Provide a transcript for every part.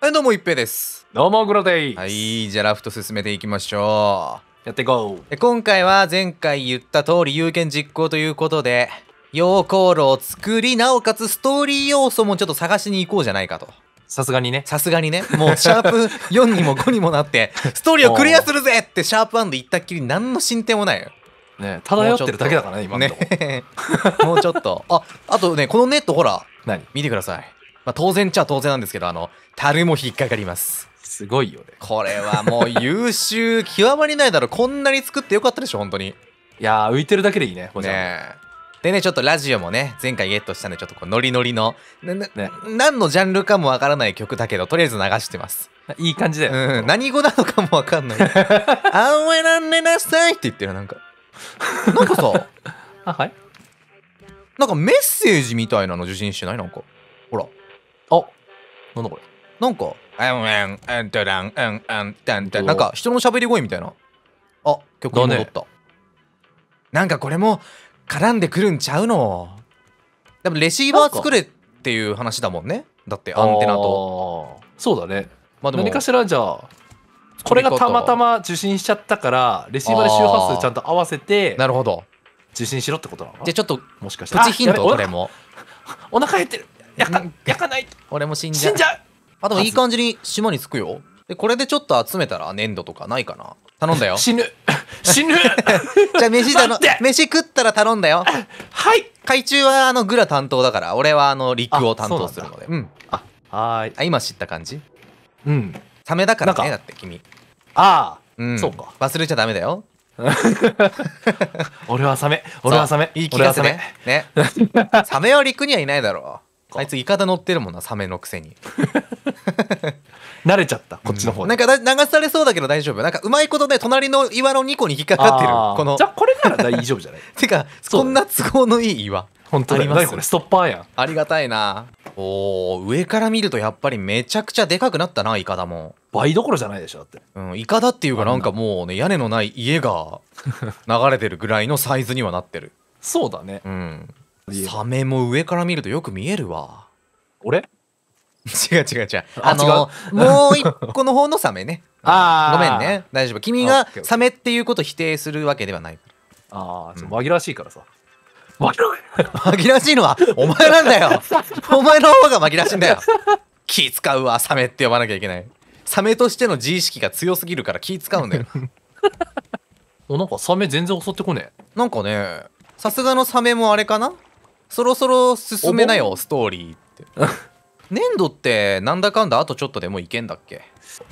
はい、どうも、一平です。どうも、グロデイ。はい、じゃあラフト進めていきましょう。やっていこう。今回は前回言った通り有権実行ということで、溶鉱炉を作り、なおかつストーリー要素もちょっと探しに行こうじゃないかと。さすがにね。さすがにね。もうシャープ4 にも5にもなって、ストーリーをクリアするぜってシャープ1で言ったっきり何の進展もないよ。ね漂ってるだけだからね、今のね。もうちょっと。あ、あとね、このネットほら。何見てください。まあ、当然っちゃ当然なんですけど、あの、樽も引っかかります。すごいよね。これはもう優秀極まりないだろ。こんなに作ってよかったでしょ、本当に。いや浮いてるだけでいいね、こちら。ねでね、ちょっとラジオもね、前回ゲットしたんで、ちょっとこうノリノリの、な、なね、何のジャンルかもわからない曲だけど、とりあえず流してます。いい感じだよ。うん、何語なのかもわかんない。あんえらんねなさいって言ってる、なんか。なんかさ、あ、はいなんかメッセージみたいなの受信してないなんか。ほら。なんだこれなんかなんか人の喋り声みたいなあ曲に戻った、ね、なんかこれも絡んでくるんちゃうのでもレシーバー作れっていう話だもんねだってアンテナとそうだねまあでも何かしらじゃあこれがたまたま受信しちゃったからレシーバーで周波数ちゃんと合わせてなるほど受信しろってことなのじゃあちょっともしかしてプチヒントこれも お腹減ってる焼か焼かない俺も死んじゃう死んじゃうあでもいい感じに島に着くよでこれでちょっと集めたら粘土とかないかな頼んだよ死ぬ 死ぬ じゃあ飯の飯食ったら頼んだよはい海中はあのグラ担当だから俺はあの陸を担当するのでうんあはいあ今知った感じうんサメだからねだって君ああ、うん、そうか忘れちゃダメだよ 俺はサメ俺はサメいい気がサメねサメは陸にはいないだろうあいついかだ乗ってるもんなサメのくせに慣れちゃったこっちの方、うん、なんか流されそうだけど大丈夫なんかうまいことね隣の岩の2個に引っかかってるこのじゃこれなら大丈夫じゃない てかそ、ね,、んな都合のいい岩本当ますこれストッパーやんありがたいなお上から見るとやっぱりめちゃくちゃでかくなったなイカダも倍どころじゃないでしょだって、うん、イカダっていうかなんかもうね屋根のない家が流れてるぐらいのサイズにはなってるそうだねうんサメも上から見るとよく見えるわ俺違う違う違うあのー、もう一個の方のサメね ああごめんね大丈夫君がサメっていうこと否定するわけではないああ、っと紛らわしいからさ紛らわしい紛らわしいのはお前なんだよお前の方が紛らわしいんだよ気使うわサメって呼ばなきゃいけないサメとしての自意識が強すぎるから気使うんだよ なんかサメ全然襲ってこねえなんかねさすがのサメもあれかなそろそろ進めなよストーリーって粘土ってなんだかんだあとちょっとでもいけんだっけ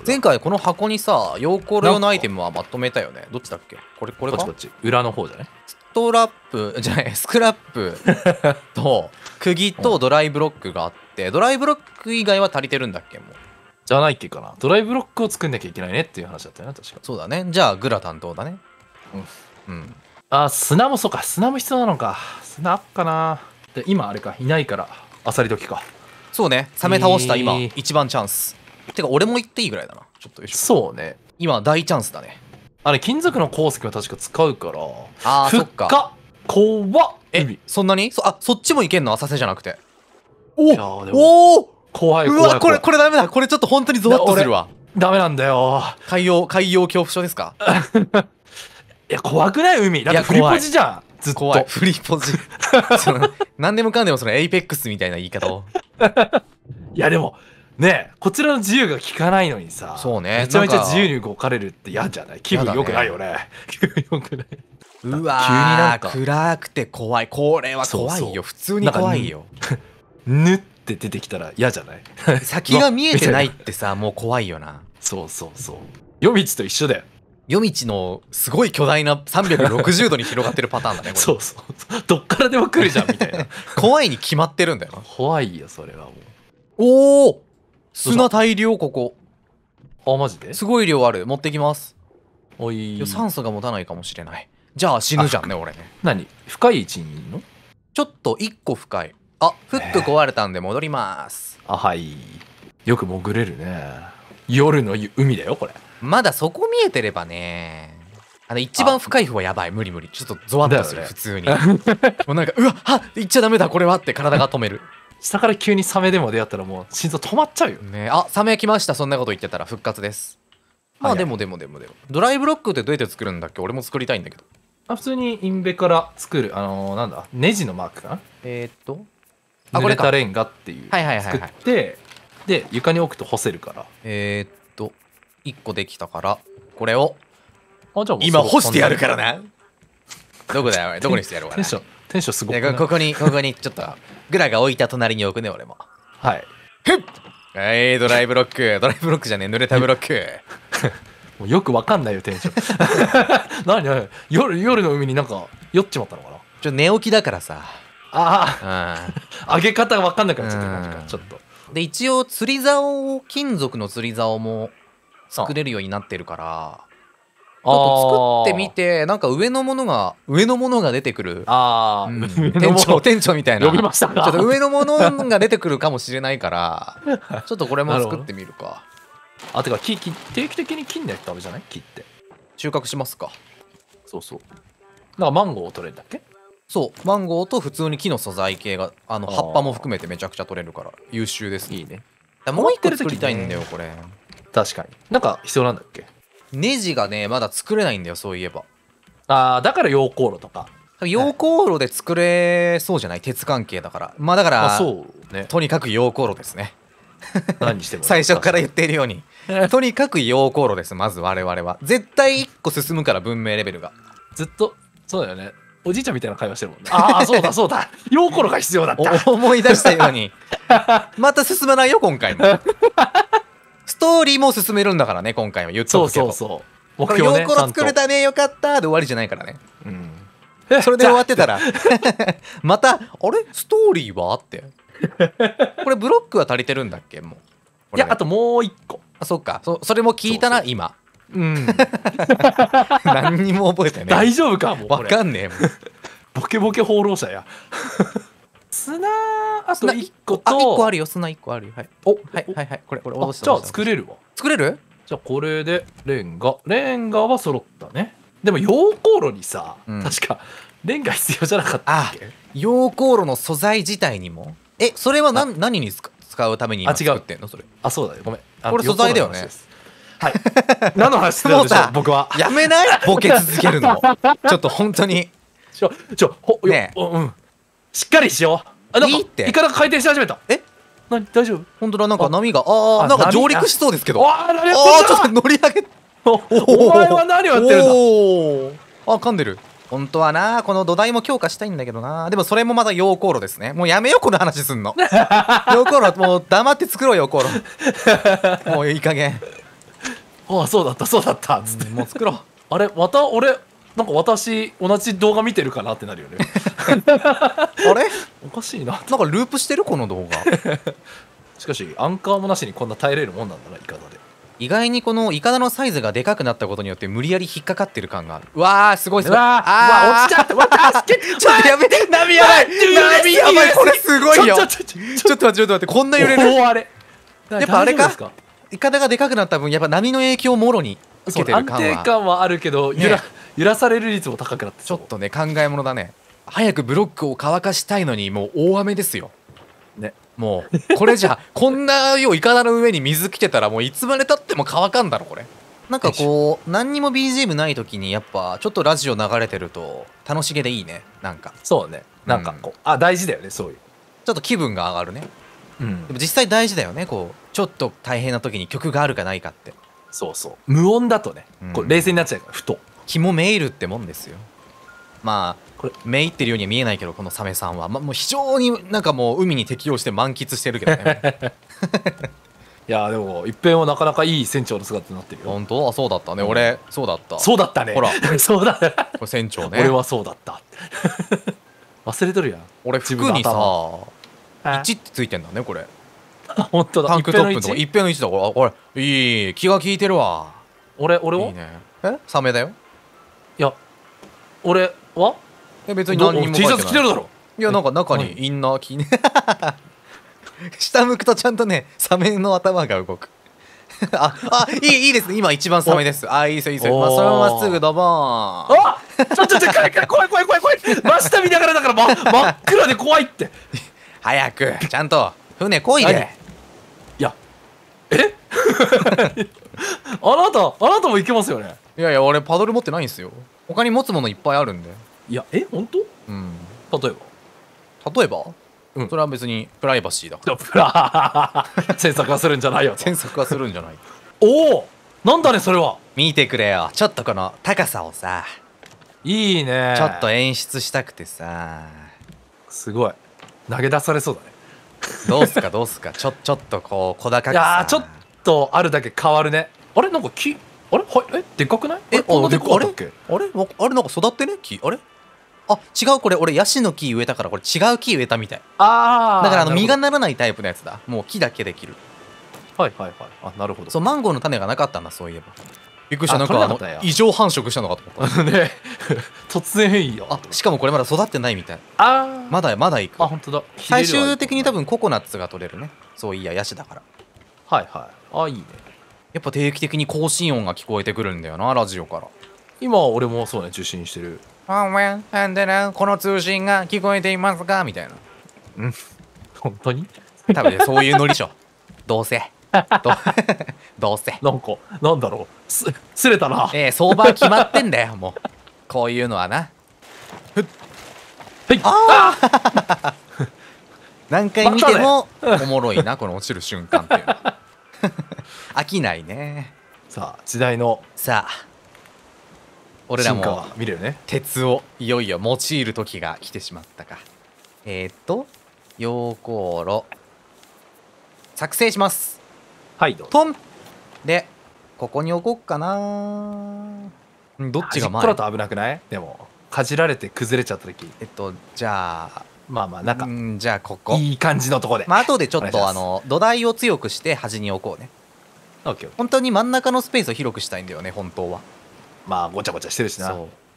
前回この箱にさ陽光用のアイテムはまとめたよねどっちだっけこれこれこっちこっち裏の方じゃねストラップじゃないスクラップ と釘とドライブロックがあって、ドライブロック以外は足りてるんだっけもうじゃないっけかなドライブロックを作んなきゃいけないねっていう話だったよね確かそうだねじゃあグラ担当だねうん、うん、あ砂もそうか砂も必要なのかスナックかなで今あれかいないからあさり時かそうねサメ倒した今、えー一番チャンスてか俺も行っていいぐらいだなちょっとょそうね今大チャンスだねあれ金属の鉱石は確か使うからああそっか怖っえ海そんなにそあそっちも行けんの浅瀬じゃなくておいお怖いう怖いわこれこれダメだこれちょっと本当にゾワッとするわダメなんだよ海洋海洋恐怖症ですか いや怖くない海だってフリポジじゃんずっと怖いフリポジ その何でもかんでもそのエイペックスみたいな言い方を いやでもねこちらの自由が効かないのにさそうねめちゃめちゃ自由に動かれるって嫌じゃない気分良くないよね、ね、気分よくないうわ急になんか暗くて怖いこれは怖いよ普通に怖いよぬって出てきたら嫌じゃない先が見えてないってさもう怖いよな そうそうそう夜道と一緒だよ夜道のすごい巨大な360度に広がってるパターンだね そうそうどっからでも来るじゃんみたいな 怖いに決まってるんだよな怖いよそれはもうおお砂大量ここあマジですごい量ある持ってきますおい酸素が持たないかもしれないじゃあ死ぬじゃんね俺何深い位置にいるのちょっと一個深いあフック壊れたんで戻ります、えー、あはいよく潜れるね夜の海だよこれまだそこ見えてればねあの一番深い方はやばい無理無理ちょっとゾワッとする、普通に もうなんかうわはっ行っちゃダメだこれはって体が止める下から急にサメでも出会ったらもう心臓止まっちゃうよねあサメ来ましたそんなこと言ってたら復活ですまあでもでもでもでもドライブロックってどうやって作るんだっけ俺も作りたいんだけどあ普通にインベから作るあのー、なんだネジのマークかなえー、っとあこれかたレンガっていう、はい、はいはいはい、作ってで床に置くと干せるからえー、っと一個できたからこれを今干してやるからなどこだよ どこにしてやるうかなテンションテンションすごいここにここにちょっとグラが置いた隣に置くね俺もはいへっはいドライブロックドライブロックじゃねえ濡れたブロック もうよくわかんないよテンション 何何夜夜の海になんか酔っちまったのかなちょ寝起きだからさああ、うん、上げ方がわかんなくなっちゃった感じかちょっとで一応釣り竿金属の釣り竿も作れるようになってるからちょっと作ってみてなんか上のものが上のものが出てくるあ、うん、店長店長みたいなちょっと上のものが出てくるかもしれないから ちょっとこれも作ってみるかあてか木木定期的に切んないとダじゃない木って収穫しますかそうそうなんかマンゴーを取れるんだっけそうマンゴーと普通に木の素材系があの葉っぱも含めてめちゃくちゃ取れるから優秀ですいいねもう一個作りたいんだよこれ確かになんか必要なんだっけネジがねまだ作れないんだよそういえばああだから溶鉱炉とか溶鉱炉で作れそうじゃない鉄関係だからまあだから、そうねとにかく溶鉱炉ですね何しても 最初から言っているように とにかく溶鉱炉ですまず我々は絶対1個進むから文明レベルがずっとそうだよねおじいちゃんみたいな会話してるもんねああそうだそうだ溶鉱 炉が必要だった思い出したようにまた進まないよ今回もストーリーも進めるんだからね今回は言っとそうくけそどうそう目これ標ねコロ作れたねよかった」で終わりじゃないからねうんそれで終わってたら また「あれストーリーは?」ってこれブロックは足りてるんだっけもういやあともう一個あそっかそそれも聞いたな今うん 何にも覚えてない大丈夫かもうわかんねえ ボケボケ放浪者や砂あと1個とあ個あるよ砂1個あるよはいおはいはいはいこれこれ落としたじゃあ作れるわ作れるじゃあこれでレンガレンガは揃ったねでも溶鉱炉にさ、うん、確かレンガ必要じゃなかったっけ溶鉱炉の素材自体にもえそれは何何に使うために今作ってんのそれあそうだよごめんこれ素材だよねはい。何の話しるんでしょう、僕は。やめないボケ続けるの。ちょっと本当に。ちょ、ちょ、ほ、ね、うん。しっかりしようあなんかいいってイカダが回転し始めたえなに大丈夫本当だなんか波がああなんか上陸しそうですけどああちょっと乗り上げお前は何をやってるんだあ噛んでる本当はなこの土台も強化したいんだけどなでもそれもまだ溶鉱炉ですねもうやめよこの話すんの溶鉱 炉もう黙って作ろう溶鉱炉 もういい加減ああそうだったそうだったつって、もう作ろうあれまた俺なんか私同じ動画見てるかなってなるよねあれおかしいななんかループしてるこの動画 しかしアンカーもなしにこんな耐えれるもんなんだなイカダで意外にこのイカダのサイズがでかくなったことによって無理やり引っかかってる感があるわーすごいすごいわーわ落ちちゃった助け ちょっとやめて波 やばい波やばいこれすごいよちょっと待ってちょっと待ってこんな揺れるあれやっぱあれかイカダがでかくなった分やっぱ波の影響をもろに受けてる感は安定感はあるけど、ね、揺ら揺らされる率も高くなってちょっとね考えものだね早くブロックを乾かしたいのにもう大雨ですよ。ね、もう これじゃこんなよういかだの上に水来てたらもういつまでたっても乾かんだろこれ。なんかこう何にも BGM ない時にやっぱちょっとラジオ流れてると楽しげでいいねなんかそうねなんかこう、うん、あ大事だよねそういうちょっと気分が上がるねうんでも実際大事だよねこうちょっと大変な時に曲があるかないかってそうそう無音だとね、こう冷静になっちゃうからふと肝メールってもんですよまあこれ目いってるようには見えないけどこのサメさんは、ま、もう非常になんかもう海に適応して満喫してるけどね いやでも一平はなかなかいい船長の姿になってるよ本当あそうだったね、うん、俺そうだったそうだったねほら そうだこれ船長ね俺はそうだった 忘れとるやん俺服にさ1ってついてんだねこれ本当だタンクトップのとこ一平の1だこれこれいい気が利いてるわ俺俺は、ね、えサメだよいや俺はや別に何にもい T シャツ着てるだろいやなんか中にインナー着ね 下向くとちゃんとねサメの頭が動く ああいいいいですね今一番サメですあいいですよいいですよ、まあ、そのまっすぐドボーンあちょちょちょ怖い怖い怖い怖い怖い真下見ながらだから、ま、真っ暗で怖いって早くちゃんと船こいでいやえあなたあなたも行けますよねいやいや俺パドル持ってないんですよ他に持つものいっぱいあるんでいやえ本当うん例えば例えば、うん、それは別にプライバシーだからプラ 詮索はするんじゃないよ詮索はするんじゃない おおなんだねそれは見てくれよちょっとこの高さをさいいねちょっと演出したくてさすごい投げ出されそうだねどうすかどうすかちょちょっとこう小高くさいちょっとあるだけ変わるねあれなんか木あれはいえでっかくないえあれあれあれなんか育ってね木あれあ違うこれ俺ヤシの木植えたからこれ違う木植えたみたいああだからあの実がならないタイプのやつだもう木だけできるはいはいはいあなるほどそうマンゴーの種がなかったんだそういえばびっくりしたなんか異常繁殖したのかと思った ね突然変異よあしかもこれまだ育ってないみたいあまだまだいくあ本当だ最終的に多分ココナッツが取れるねそういやヤシだからはいはいあいいねやっぱ定期的に更新音が聞こえてくるんだよなラジオから今俺もそうね受信してるあんわん、なんでン、この通信が聞こえていますかみたいな。うん。本当に多分ね、そういうノリでしょ。どうせ。ど どうせ。なんか、なんだろう。す、すれたな。ええ相場は決まってんだよ、もう。こういうのはな。ふっ。はい。ああ何回見てもおもろいな、この落ちる瞬間っていうのは。飽きないね。さあ、時代の。さあ。俺らも見れるね鉄をいよいよ用いる時が来てしまったかえー、っと溶鉱炉作成しますはいどうトンでここに置こっかなどっちが前端っこだと危なくないでもかじられて崩れちゃった時えっとじゃあまあまあなんかじゃあここいい感じのとこでまあ後でちょっとあの土台を強くして端に置こうね本当に真ん中のスペースを広くしたいんだよね本当はまあごちゃごちゃしてるしな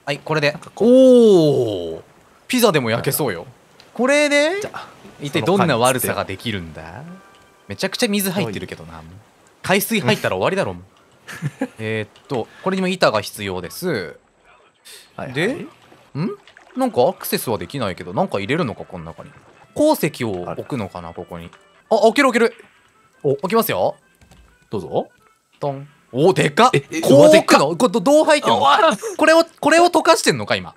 はいこれでおおピザでも焼けそうよこれで一体どんな悪さができるんだめちゃくちゃ水入ってるけどな海水入ったら終わりだろ えっとこれにも板が必要ですはい、でんなんかアクセスはできないけどなんか入れるのかこの中に鉱石を置くのかなここにあ開ける開けるお置きますよどうぞトンおでかっこうでくのこれどう入ってんのこれをこれを溶かしてんのか今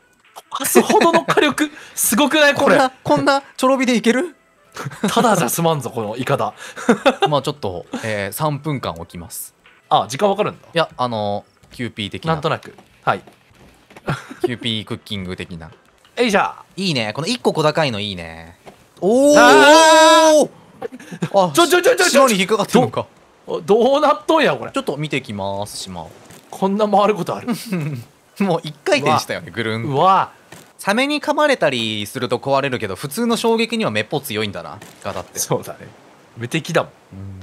かすほどの火力 すごくないこれこんなちょろびでいける ただじゃすまんぞこのいかだまあちょっと、えー、3分間置きますあ時間わかるんだいやあのキューピー的ななんとなくはい キューピークッキング的なえいじゃいいねこの1個小高いのいいねおおあちょちょちょちょちょに引っかかってるのかどうなっとんやこれちょっと見てきます島う。こんな回ることある もう一回転したよねぐるんうわサメに噛まれたりすると壊れるけど普通の衝撃にはめっぽ強いんだなガタってそうだね無敵だも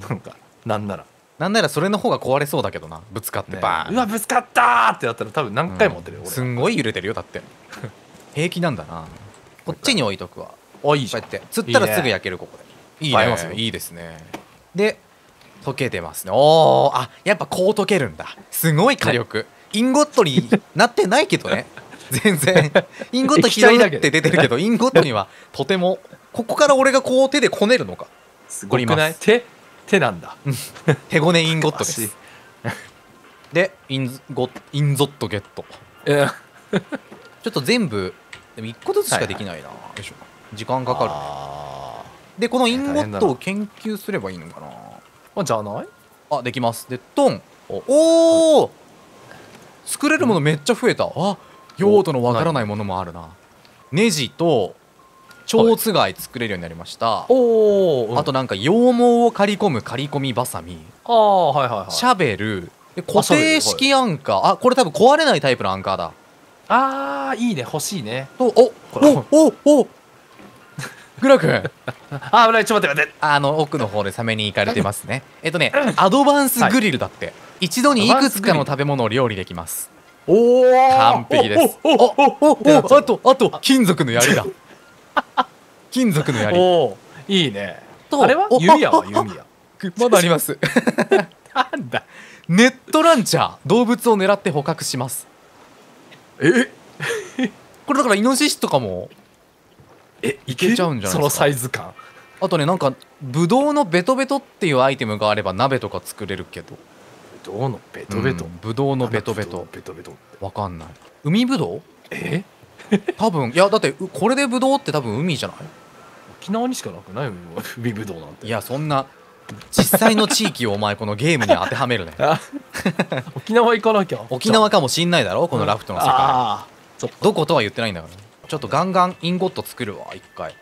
んなんかなんならなんならそれの方が壊れそうだけどなぶつかってバーン、ね、うわぶつかったってなったら多分何回も持ってるよ、うん、すんごい揺れてるよだって平気なんだな こっちに置いとくわおいいじゃんこうやって釣ったらすぐ焼けるここでいいねいいねいいですねで溶けてますねおおあやっぱこう溶けるんだすごい火力インゴットになってないけどね 全然インゴット左だって出てるけどインゴットにはとてもここから俺がこう手でこねるのかすごくない手手なんだ手ごねインゴットです でインゴインゾットゲットちょっと全部でも1個ずつしかできないな、はいはい、時間かかる、ね、でこのインゴットを研究すればいいのかなあじゃないあできますでトンおお作れるものめっちゃ増えた、うん、あ用途のわからないものもあるなネジと蝶つがい作れるようになりました、おお、あとなんか羊毛を刈り込む刈り込みばさみああはいはいはいシャベルで固定式アンカーあ,、これ多分壊れないタイプのアンカーだあーいいね欲しいねとおおおおおグロ君 あ危ないちょっと待ってあの奥の方でサメに行かれてますねえっとねアドバンスグリルだって、一度にいくつかの食べ物を料理できますおお完璧ですおおおおあとあと金属の槍だ 金属の槍おいいねとあれは弓矢は弓矢まだあります なんだネットランチャー動物を狙って捕獲しますえこれだからイノシシとかもえいけちゃうんじゃないそのサイズ感あとねなんかブドウのベトベトっていうアイテムがあれば鍋とか作れるけどブドウのベトベト、うん、ぶのベトベトベトベトわかんない海ぶどうえ 多分いやだってこれでぶどうって多分海じゃない沖縄にしかなくない海ぶどうなんていやそんな実際の地域をお前このゲームに当てはめるね沖縄行かなきゃ沖縄かもしんないだろこのラフトの世界、うん、どことは言ってないんだからちょっとガンガンインゴット作るわ一回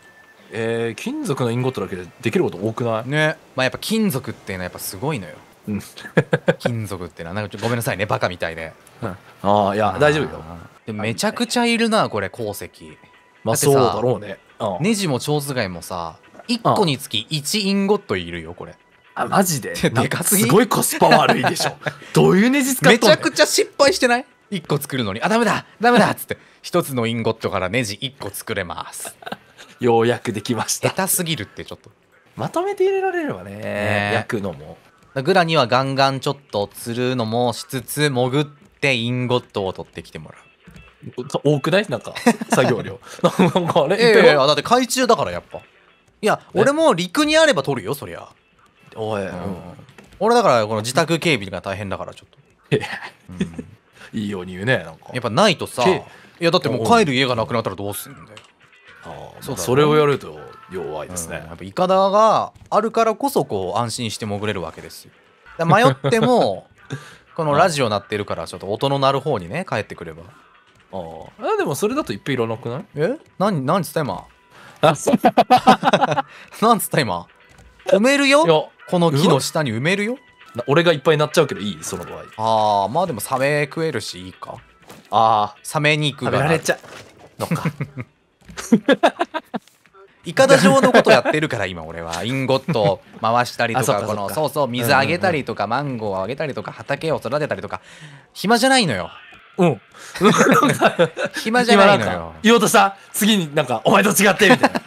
えー、金属のインゴットだけでできること多くないねまあやっぱ金属っていうのはやっぱすごいのよ 金属ってのはなんかごめんなさいねバカみたいで、うん、ああいや大丈夫よでめちゃくちゃいるなこれ鉱石まあそうだろうね、うん、ネジも蝶頭いもさ1個につき1インゴットいるよこれあマジででかすぎすごいコスパ悪いでしょ どういうネジ使っんのめちゃくちゃ失敗してない1個作るのにあダメだダメだっつって一つのインゴットからネジ一個作れます ようやくできました下手すぎるってちょっとまとめて入れられればねね焼くのもグラにはガンガンちょっと釣るのもしつつ潜ってインゴットを取ってきてもらう多くないなんか 作業量なんかあれいやいやだって海中だからやっぱいや俺も陸にあれば取るよそりゃおい、うん、俺だからこの自宅警備が大変だからちょっと、うん、いいように言うねなんかやっぱないとさいやだってもう帰る家がなくなったらどうするんだよあそうそれをやると弱いですね、うん、やっぱいかだがあるからこそこう安心して潜れるわけですよ迷っても このラジオ鳴ってるからちょっと音の鳴る方にね帰ってくればああでもそれだといっぺんいらなくないえ何何つった今何っ何 つった今埋めるよこの木の下に埋めるよ俺がいっぱいなっちゃうけどいいその場合ああまあでもサメ食えるしいいかああサメ肉が食べられちゃうのかイ 状のことやってるから今俺はインゴット回したりとかこのそうそう水あげたりとかマンゴーをあげたりとか畑を育てたりとか暇じゃないのようん 暇じゃないのよ言おうとした次になんかお前と違ってみたいな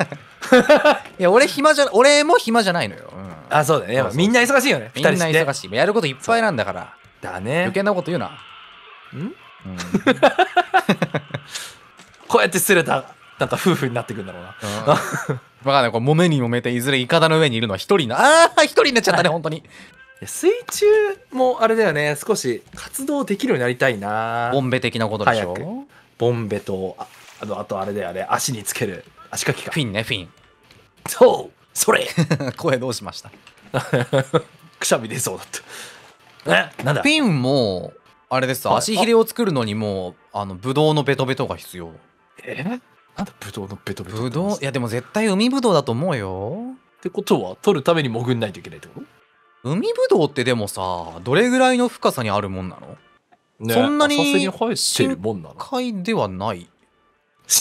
いや俺暇じゃ俺も暇じゃないのよ、うん、あそうだねみんな忙しいよねみんな忙しいやることいっぱいなんだからだね余計なこと言うなんこうやってすれたなんか夫婦になってくんだろうな、うん、ない、ねこう揉めに揉めていずれいかだの上にいるのは一人なああ、一人になっちゃったね本当に水中もあれだよね少し活動できるようになりたいなボンベ的なことでしょボンベとああのあとあれだよね足につける足かきかフィンねフィンそうそれ 声どうしました くしゃみ出そうだったえなんだフィンもあれです、はい、足ひれを作るのにもうあのブドウのベトベトが必要えなんだブドウのベトベトブドウいやでも絶対海ぶどうだと思うよってことは取るために潜んないといけないってこと海ぶどうってでもさどれぐらいの深さにあるもんなの、ね、そんなに深海ではない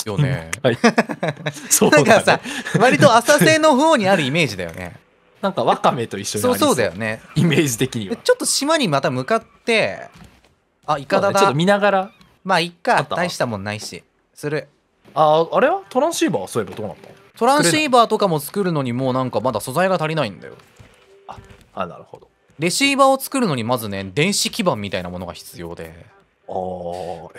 よね。そうだ、ね、なんかさ割と浅瀬の方にあるイメージだよね。なんかワカメと一緒にそうそうだよねイメージ的には。ちょっと島にまた向かってあイカだ、ね、ちょっと見ながらまあいっか大したもんないしするああれはトランシーバーそういえばどうなったトランシーバーとかも作るのにもうなんかまだ素材が足りないんだよああなるほどレシーバーを作るのにまずね電子基板みたいなものが必要でああ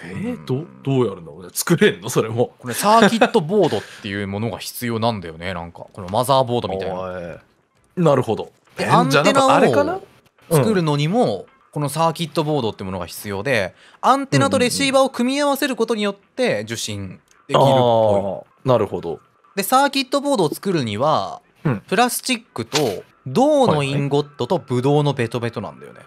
えー、うん、どどうやるんだろうね作れんのそれもこれサーキットボードっていうものが必要なんだよねなんかこのマザーボードみたいななるほどでアンテナを作るのにもこのサーキットボードってものが必要でアンテナとレシーバーを組み合わせることによって受信できるっぽい。なるほどでサーキットボードを作るには、うん、プラスチックと銅のインゴットとブドウのベトベトなんだよね。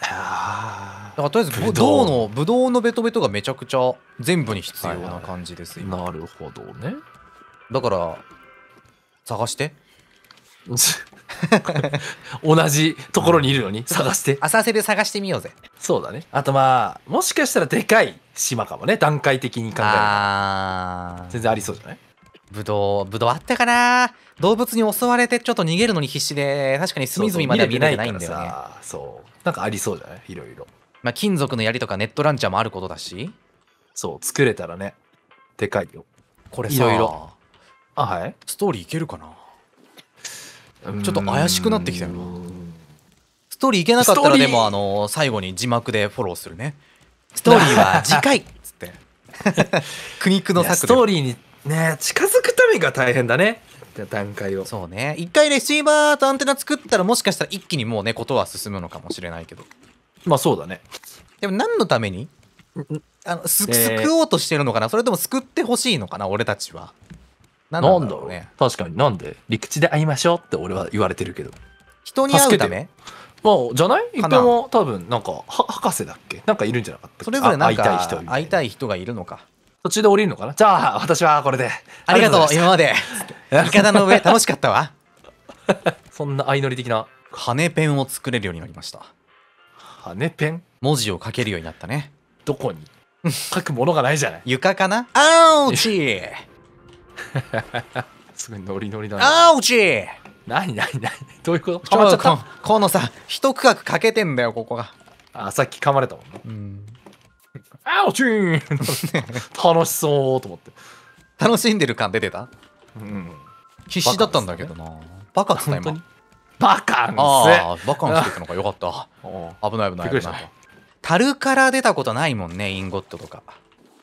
はいはい、だからとりあえず銅のブドウのベトベトがめちゃくちゃ全部に必要な感じです、はいはい、なるほどねだから探して 同じところにいるのに探して浅瀬で探してみようぜそうだねあとまあもしかしたらでかい島かもね段階的に考えるあ全然ありそうじゃないぶどうぶどうあったかな動物に襲われてちょっと逃げるのに必死で確かに隅々まで見れてないんだよねそうなんかありそうじゃないいろいろまあ金属の槍とかネットランチャーもあることだしそう作れたらねでかいよこれさいろいろあはいストーリーいけるかなちょっと怪しくなってきたよなストーリーいけなかったらでもあの最後に字幕でフォローするねストーリーは 次回っつって 苦肉の策ストーリーにね近づくためが大変だね段階をそうね一回レシーバーとアンテナ作ったらもしかしたら一気にもうねことは進むのかもしれないけどまあそうだねでも何のためにあのす、えー、救おうとしてるのかなそれとも救ってほしいのかな俺たちはなんだろうね。確かになんで陸地で会いましょうって俺は言われてるけど。人に会うためまあ、じゃない一回も多分なんか博士だっけなんかいるんじゃなかったそれぞれ会いたい人会いたい人がいるのか途中で降りるのかなじゃあ私はこれでありがとう今までかだ の上楽しかったわ そんな相乗り的な羽ペンを作れるようになりました羽ペン文字を書けるようになったねどこに書くものがないじゃない床かなあーおち すごいノリノリだねあーうち何何何どういうことちょっとこのさ一区画かけてんだよここがあさっき噛まれたもんうん、あーうちー楽しそうと思って楽しんでる感出てたうん必死だったんだけどなバカっつっ今バカンああバカンってのがよかった危ない危ない危ない樽から出たことないもんねインゴットとか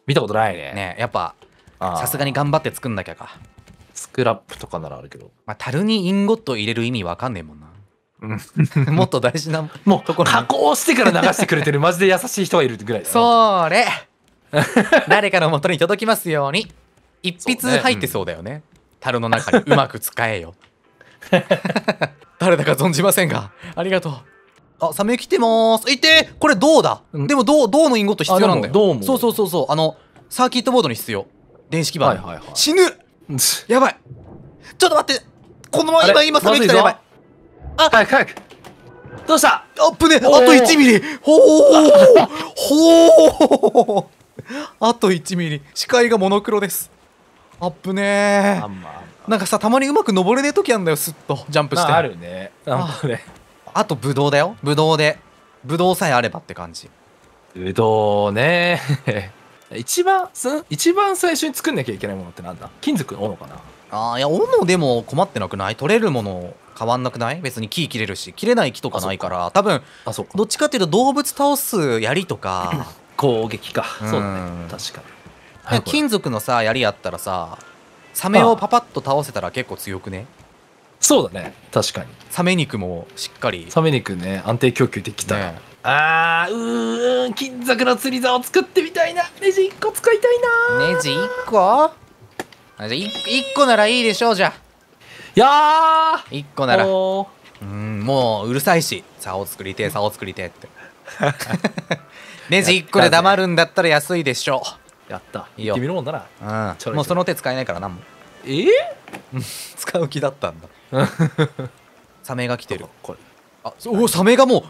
見たことないねねやっぱさすがに頑張って作んなきゃかスクラップとかならあるけどまあ樽にインゴット入れる意味わかんねえもんな もっと大事なもう加工してから流してくれてるマジで優しい人がいるぐらいそれ誰かの元に届きますように一筆入ってそうだよね、ねうん、樽の中にうまく使えよ 誰だか存じませんがありがとうあサメ来てますいてこれ銅だ、うん、でも銅銅のインゴット必要なんだよそうそうそうそうあのサーキットボードに必要電子基板、はいはいはい、死ぬやばいちょっと待ってこのまま今今食べてたらやばいあ早く早くどうしたあっプねあと1ミリほうほうあと1ミリ視界がモノクロですあっプねなんかさたまにうまく登れねえ時あるんだよすっとジャンプしてあるねあんねあとブドウだよブドウでブドウさえあればって感じブドウね一番す一番最初に作んなきゃいけないものってなんだ金属の斧かなああいや斧でも困ってなくない取れるもの変わんなくない別に木切れるし切れない木とかないから多分あそうどっちかっていうと動物倒す槍とか 攻撃か、うそうだね確かに、はい、金属のさ槍やったらさサメをパパッと倒せたら結構強くねそうだね確かにサメ肉もしっかりサメ肉ね安定供給できたら、ね、あーうーん金属の釣り竿を作ってみたいなネジ1個使いたいなネジ1個あじゃあ 1, 1, 個ならいいでしょうじゃいやー1個ならうんもううるさいし竿作りて竿作りてって ネジ1個で黙るんだったら安いでしょうやったいいよってみるもんだなうんもうその手使えないからなもえー、使う気だったんだ サメが来てるこれあおサメがもう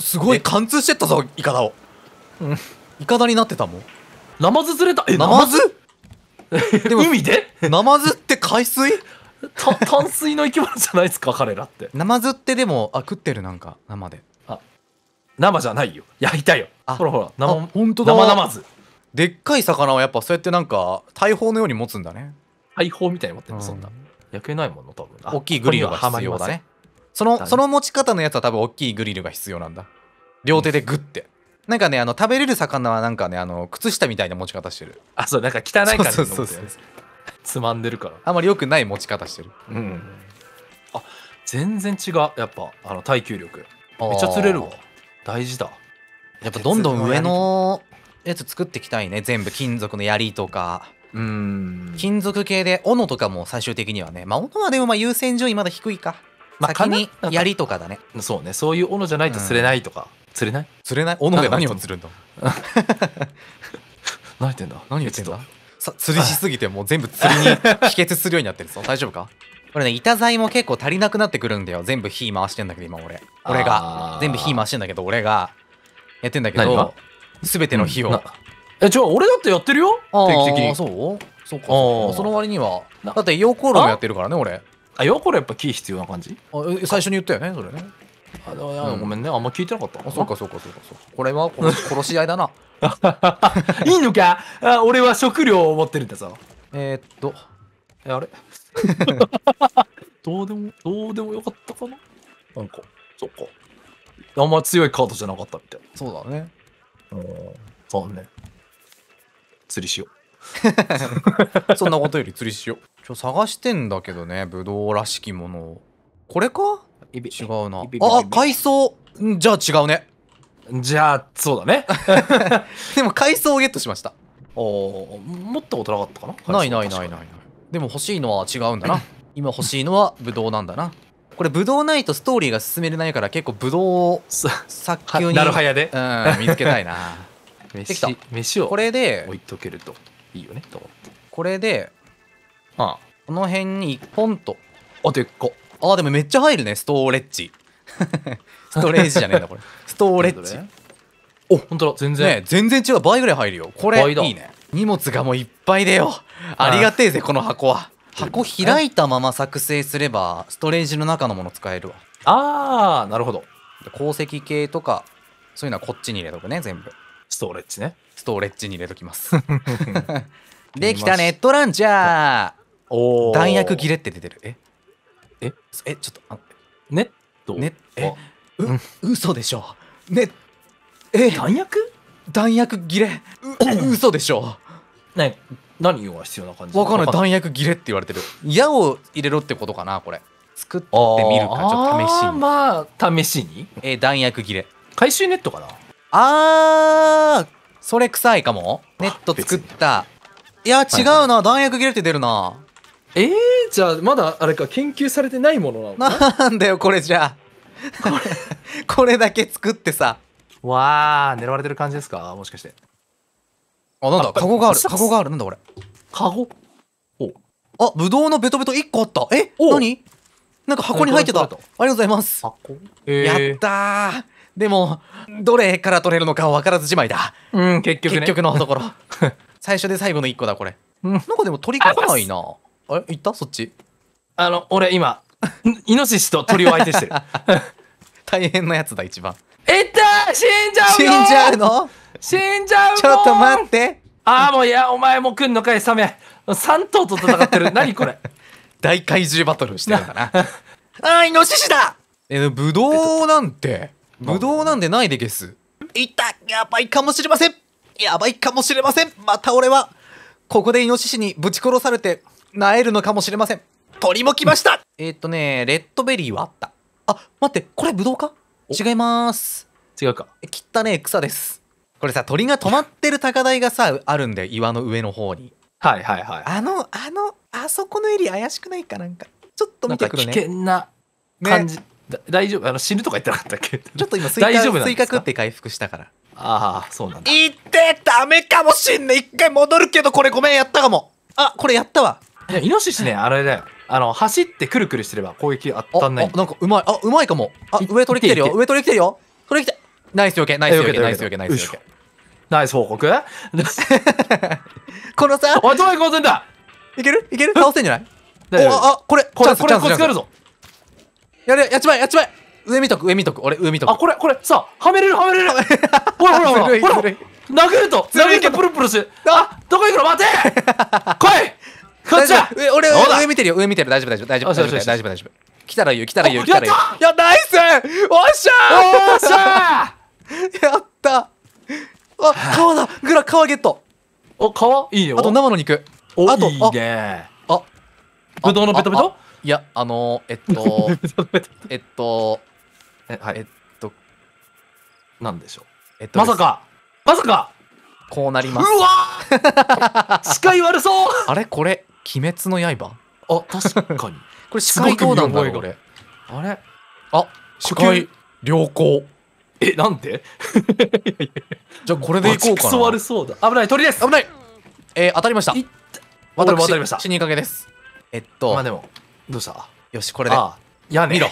すごい貫通してったぞイカダをうんイカダになってたもんナマズ釣れたえナマズでも海でナマズって海水た淡水の生き物じゃないですか彼らってナマズってでもあ食ってるなんか生であ生じゃないよ焼いたよほらほら生本当だ生ナマズでっかい魚はやっぱそうやってなんか大砲のように持つんだね大砲みたいに持ってるそんな焼けないもの多分大きいグリーンが必要だねその、ね、その持ち方のやつは多分大きいグリルが必要なんだ両手でグッて、なんかねあの食べれる魚はなんかねあの靴下みたいな持ち方してるあそうなんか汚い感じのそうそうそうつまんでるからあんまり良くない持ち方してるうん、うん、あ全然違うやっぱあの耐久力めっちゃ釣れるわ大事だやっぱどんどん上のやつ作っていきたいね全部金属の槍とかうん金属系で斧とかも最終的にはねまあ斧はでもまあ優先順位まだ低いかまあ、先にりとかだねそうねそういう斧じゃないと釣れないとか、釣れない釣れない斧で何を釣るんだ 何言ってんだ何言ってんだ釣りしすぎてもう全部釣りに秘訣するようになってるぞ 大丈夫かこれね板材も結構足りなくなってくるんだよ全部火回してんだけど今俺俺が全部火回してんだけど俺がやってんだけど全ての火を、うん、えじゃあ俺だってやってるよ定期的にそうそうかその割にはだって溶鉱炉もやってるからね俺あヨコロやっぱキー必要な感じあ最初に言ったよねそれねあうんごめんねあんま聞いてなかったあそうかそうかそうかそうかこれは殺し合いだな いいのかあ俺は食料を持ってるんだぞえー、っとあれ どうでもどうでもよかったかななんかそっかあんま強いカードじゃなかったみたいなそうだねうんそうね釣りしよう そんなことより釣りしようちょ探してんだけどねブドウらしきものをこれか違うなあ海藻じゃあ違うねじゃあそうだね でも海藻をゲットしましたお持ったことなかったかなないないないないでも欲しいのは違うんだな 今欲しいのはブドウなんだなこれブドウないとストーリーが進めれないから結構ブドウを 早急になるはやで、うん、見つけたいな飯飯をこれで置いとけるといいよねと思ってこれでああこの辺にポンと。あ、でっか。あ、でもめっちゃ入るね、ストレッチ。ストレージじゃねえんだ、これ。ストレッジ。お本当だ、全然。ね、全然違う。倍ぐらい入るよ。これ、いいね。荷物がもういっぱいでよ。ありがてえぜ、この箱は。箱開いたまま作成すれば、ストレージの中のもの使えるわ。あー、なるほど。鉱石系とか、そういうのはこっちに入れとくね、全部。ストレッチね。ストレッチに入れときます。できたネットランチャー弾薬切れって出てるえええちょっとあネットネえう、うん、嘘でしょねえ弾薬弾薬切れ嘘でしょね何が必要な感じわかんない弾薬切れって言われてる矢を入れろってことかなこれ作ってみるかちょっと試しにまあ試しにえ弾薬切れ回収ネットかなあーそれ臭いかもネット作ったいや違うな弾薬切れって出るなえー、じゃあまだあれか研究されてないものなのなんだよこれじゃあこれこれだけ作ってさわあ狙われてる感じですかもしかしてあなんだカゴがあるカゴがあるなんだこれカゴおあぶどうのベトベト1個あったえ何なんか箱に入ってたありがとうございます箱、えー、やったでもどれから取れるのか分からずじまいだうん結局、ね、結局のところ 最初で最後の1個だこれなんかでも取りかないなあれ行ったそっちあの俺今イノシシと鳥を相手してる 大変なやつだ一番えった死んじゃう死んじゃうの死んじゃうちょっと待ってああもういやお前も来んのかいサメ3頭と戦ってる 何これ大怪獣バトルしてるかな あイノシシだえブドウなんてブドウなんてないでゲスいったやばいかもしれませんやばいかもしれませんまた俺はここでイノシシにぶち殺されてなえるのかもしれません鳥も来ましたえっとねレッドベリーはあったあ待ってこれブドウか違います違うか切ったね草ですこれさ鳥が止まってる高台がさあるんだよ岩の上の方にはいはいはいあのあのあそこのエリア怪しくないかなんかちょっと見てくるね危険な感じ、ね、大丈夫あの死ぬとか言ってなかったっけちょっと今スイカス追加食って回復したからああそうなんだ行ってダメかもしんね一回戻るけどこれごめんやったかもあこれやったわいや、イノシシね、あれだよ。あの、走ってくるくるしてれば攻撃当たんない。あ、なんかうまい。あ、うまいかも。あ、上取り来てるよ。上取り来てるよ。取り来て。ナイスよけ、ナイスよけ、ナイスよけ、ナイスよけ。ナイス報告 このさ。おい、どういうことだいけるいける倒せんじゃないあ、これ、これ、これ、これ、こるぞ。やれ、やっちまえ、やっちまえ。上見とく、上見とく。俺、上見とく。あ、これ、これ、さ、はめれる、はめれる。ほらほらほら。ほら殴ると、殴ると、プルプルしあ、どこ行くの待て来いこっち俺上見てるよ上見てる大丈夫大丈夫大丈夫大丈夫大丈夫大丈夫来たら言う来たら言う来たら言ういやナイスおっしゃおっしゃやったあ皮だグラ皮ゲットお皮いいよあと生の肉おといいねあぶどうのベトベトいやあのえっとえっとえはいえっとなんでしょうえっとまさかまさかこうなりますうわ 視界悪そうあれこれ鬼滅の刃あ確かに これ司会どうなんだろうあれあ司会良好えなんで じゃあこれでいこうかな悪そうだ危ない鳥です危ないえー、当たりました私当たりました死にかけですえっとまあでもどうしたよしこれであ屋根見ろ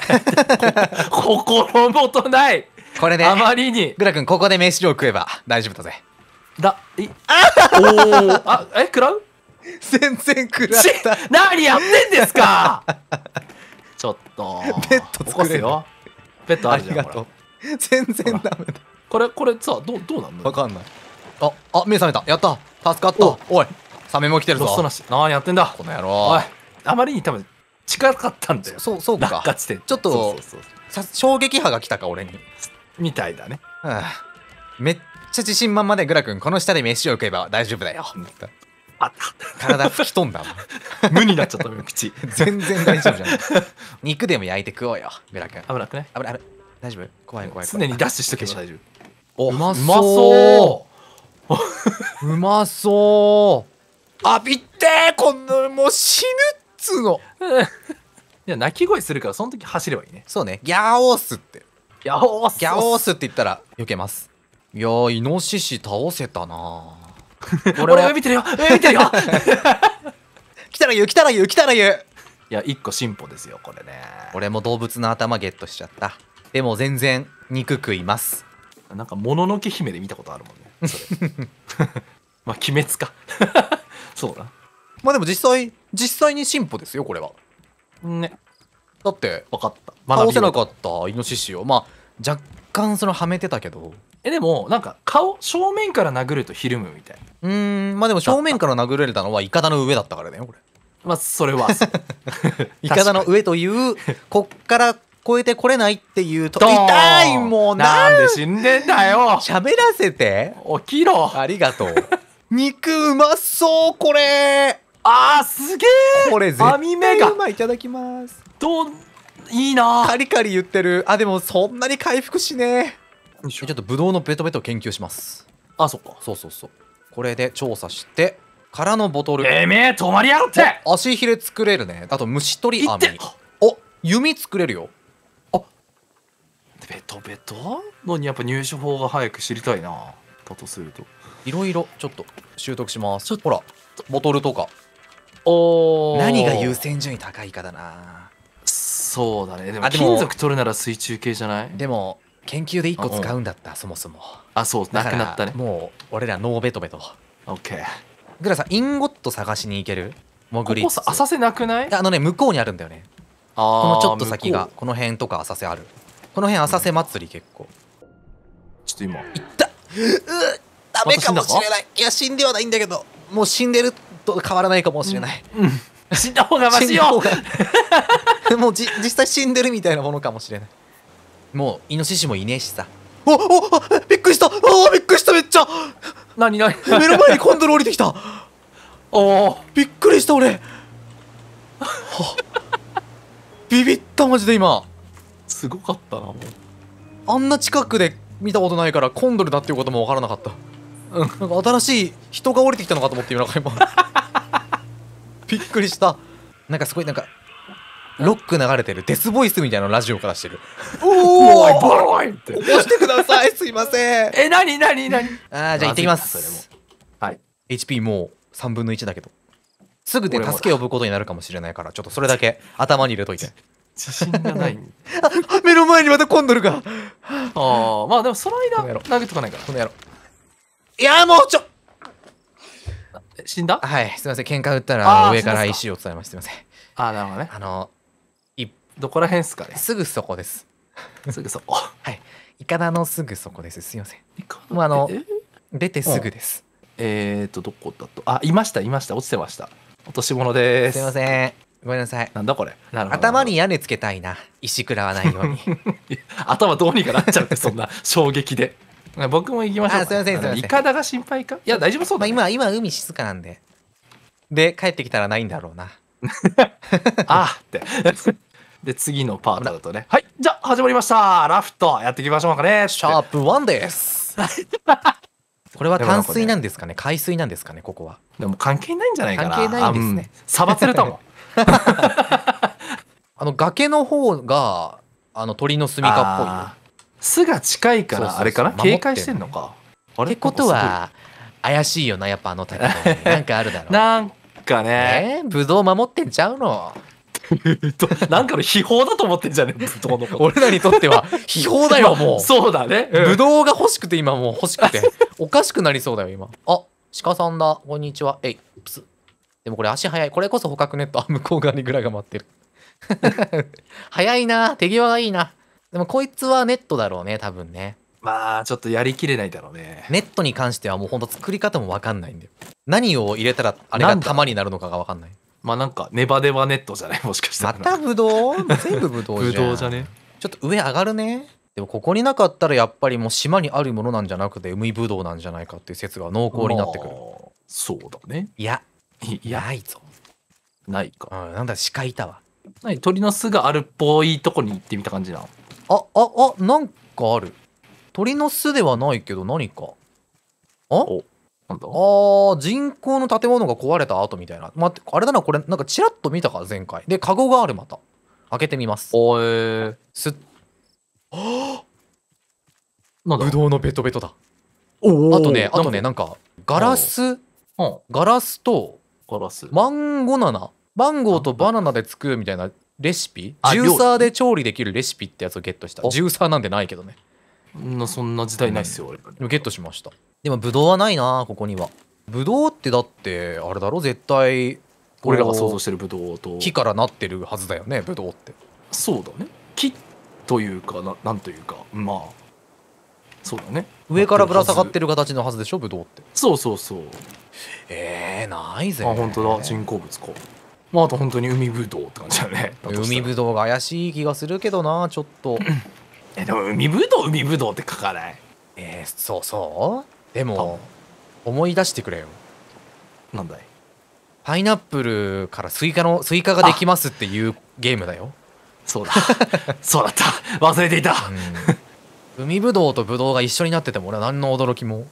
心もとないこれであまりにグラ君ここで飯料食えば大丈夫だぜだいあおおあえ食らう全然暗らった何やってんですか ちょっとベッド作れよベッドあるじゃんこれ全然ダメだこれこれさどうどうなんのわかんないああ目覚めたやった助かったおいサメも来てるぞストなし何やってんだこの野郎おいあまりに多分近かったんだよそうそうか落ちょっと衝撃波が来たか俺にみたいだね、はあ、めっちゃ自信満々でグラ君この下で飯を食えば大丈夫だよ、あった体吹き飛んだもん 無になっちゃった口全然大丈夫じゃない肉でも焼いて食おうよベラ君危なくない危ない大丈夫怖い怖い常にダッシュしとけば大丈夫うまそううまそう浴びてこんなもう死ぬっつうの いや鳴き声するからその時走ればいいねそうねギャオースってギャオースギャオースって言ったら避けますいやイノシシ倒せたな俺は見てるよ見てるよ 来たら言う来たら言う来たら言ういや一個進歩ですよこれね俺も動物の頭ゲットしちゃったでも全然肉食いますなんかもののけ姫で見たことあるもんねそれ まあ鬼滅か そうなまあでも実際実際に進歩ですよこれはねだって分かった倒せなかったイノシシをまあ若干そのはめてたけどえでもなんか顔正面から殴るとひるむみたいなうんまあでも正面から殴られたのはいかだの上だったからねこれまあそれはいかだの上というこっから越えてこれないっていうと痛いもうなんで死んでんだよ 喋らせて起きろありがとう 肉うまそうこれあーすげえこれ絶対うまいいただきますどいいなカリカリ言ってるあでもそんなに回復しねえちょっとブドウのベトベトを研究しますあそっかそうそうそうこれで調査して空のボトルえめえ止まりやがって足ひれ作れるねあと虫取り網お弓作れるよあベトベトのにやっぱ入手法が早く知りたいなだとするといろいろちょっと習得しますほらボトルとかお何が優先順位高いかだなそうだねでもあでも金属取るなら水中系じゃないでも研究で1個使うんだったそもそもあそうなくなったねもう俺らノーベトベト OK グラさんインゴット探しに行ける潜りここさ浅瀬なくないあのね向こうにあるんだよねあこのちょっと先がこの辺とか浅瀬あるこの辺浅瀬祭り結構、うん、ちょっと今いったうダメかもしれないいや死んではないんだけどもう死んでると変わらないかもしれない、うん、うん死んだ方がマシよ もうじ実際死んでるみたいなものかもしれないもうイノシシもいねえしさおおおびっくりしたおびっくりしためっちゃ何何目の前にコンドル降りてきたおびっくりした俺ビビったマジで今すごかったなもうあんな近くで見たことないからコンドルだっていうことも分からなかった、うん、なんか新しい人が降りてきたのかと思って今なんか今びっくりしたなんかすごいなんかロック流れてるデスボイスみたいなラジオからしてる「おおボロい!」って押してくださいすいませんえなになになにあじゃあ行ってきますそれも。はい HP もう3分の1だけどすぐで助け呼ぶことになるかもしれないからちょっとそれだけ頭に入れといて自信がない 目の前にまたコンドルがああまあでもその間投げとかないからこの野郎いやもうちょ死んだはいすいません喧嘩売ったら上から石を伝えましたすいませんあなるほどねあのいどこら辺ですかねすぐそこですすぐそこ はいいかだのすぐそこですすいませんもうあの出てすぐです、うん、えっ、ー、とどこだとあいましたいました落ちてました落とし物ですすいませんごめんなさい。なんだこれ。頭に屋根つけたいな。石食らわないように。頭どうにかなっちゃうっそんな衝撃で。僕も行きましょうすいませんすいませんかだが心配かいや大丈夫そうだ、ね、まあ、今今海静かなんでで帰ってきたらないんだろうな ああって で次のパートだとねはいじゃあ始まりましたラフトやっていきましょうかねシャープ1です これは淡水なんですかね、海水なんですかねここはでも関係ないんじゃないかな関係ないですね、さばサバ釣れたもんあの崖の方があの鳥の住みかっぽい巣が近いからあれかな警戒してんのかあれってことは怪しいよなやっぱあの建物 なんかあるだろうなんかねえブドウ守ってんちゃうの なんかの秘宝だと思ってんじゃねえブドウのこと 俺らにとっては秘宝だよもうそうだね、うん、ブドウが欲しくて今もう欲しくておかしくなりそうだよ今あ鹿さんだこんにちはえいプスでもこれ足早いこれこそ捕獲ネットあ向こう側にグラが待ってる早いな手際がいいなでもこいつはネットだろうね多分ねまあちょっとやりきれないだろうねネットに関してはもうほんと作り方も分かんないんで何を入れたらあれが玉になるのかが分かんないまあなんかネバネバネットじゃないもしかしたらまたブドウ全部ブドウじゃんブドウじゃねちょっと上上がるねでもここになかったらやっぱりもう島にあるものなんじゃなくて海ブドウなんじゃないかっていう説が濃厚になってくる、まあ、そうだねいやいやないぞないか、うん、なんだ鹿いたわ鳥の巣があるっぽいとこに行ってみた感じなのあ、あ、あ、なんかある。鳥の巣ではないけど何か。あなんだあ人工の建物が壊れた後みたいな。待って、あれだな、これ、なんかちらっと見たか、前回。で、カゴがある、また。開けてみます。おえー。すっ。は あぶどうのベトベトだ。おあとね、あとね、なんか、ガラス、ガラスと、ガラス。マンゴナナ。マンゴーとバナナで作るみたいなレシピジューサーで調理できるレシピってやつをゲットしたジューサーなんてないけどねそんな時代ないっすよ、俺ゲットしましたでもブドウはないなここにはブドウってだってあれだろ絶対俺らが想像してるブドウと木からなってるはずだよねブドウってそうだね木というかななんというかまあそうだね上からぶら下がってる形のはずでしょブドウってそうそうそうえー、ないぜあ本当だ人工物かまああと本当に海ぶどうって感じだね 海ぶどうが怪しい気がするけどなちょっと えでも海ぶどう海ぶどうって書かないえー、そうそうでも思い出してくれよなんだいパイナップルからスイカのスイカができますっていうゲームだよそうだそうだった忘れていた、うん、海ぶどうとぶどうが一緒になってても俺は何の驚きも